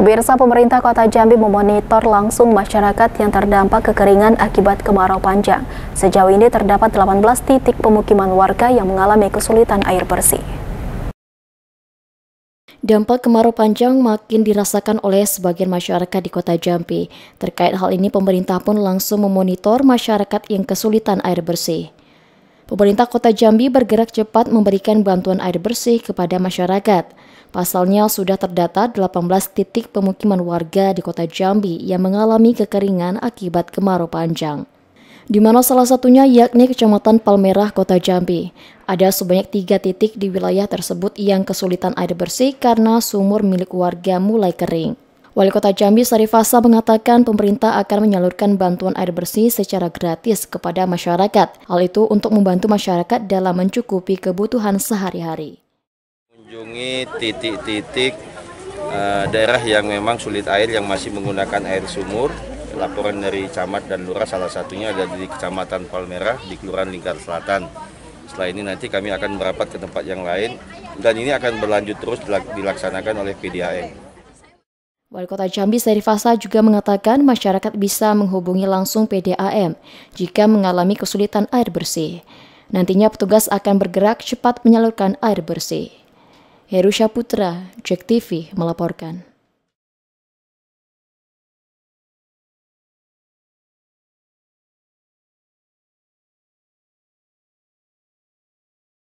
Pemirsa pemerintah kota Jambi memonitor langsung masyarakat yang terdampak kekeringan akibat kemarau panjang. Sejauh ini terdapat 18 titik pemukiman warga yang mengalami kesulitan air bersih. Dampak kemarau panjang makin dirasakan oleh sebagian masyarakat di kota Jambi. Terkait hal ini, pemerintah pun langsung memonitor masyarakat yang kesulitan air bersih. Pemerintah Kota Jambi bergerak cepat memberikan bantuan air bersih kepada masyarakat. Pasalnya sudah terdata 18 titik pemukiman warga di Kota Jambi yang mengalami kekeringan akibat kemarau panjang di mana salah satunya yakni Kecamatan Palmerah, Kota Jambi. Ada sebanyak tiga titik di wilayah tersebut yang kesulitan air bersih karena sumur milik warga mulai kering. Wali Kota Jambi Sarifasa mengatakan pemerintah akan menyalurkan bantuan air bersih secara gratis kepada masyarakat. Hal itu untuk membantu masyarakat dalam mencukupi kebutuhan sehari-hari. Kunjungi titik-titik uh, daerah yang memang sulit air yang masih menggunakan air sumur. Laporan dari camat dan lurah salah satunya ada di Kecamatan Palmerah di Kelurahan Lingkar Selatan. Setelah ini nanti kami akan merapat ke tempat yang lain dan ini akan berlanjut terus dilaksanakan oleh PDAM. Wali Kota Jambi Seri Fasa juga mengatakan masyarakat bisa menghubungi langsung PDAM jika mengalami kesulitan air bersih. Nantinya petugas akan bergerak cepat menyalurkan air bersih. Herusha Putra, Jek TV melaporkan.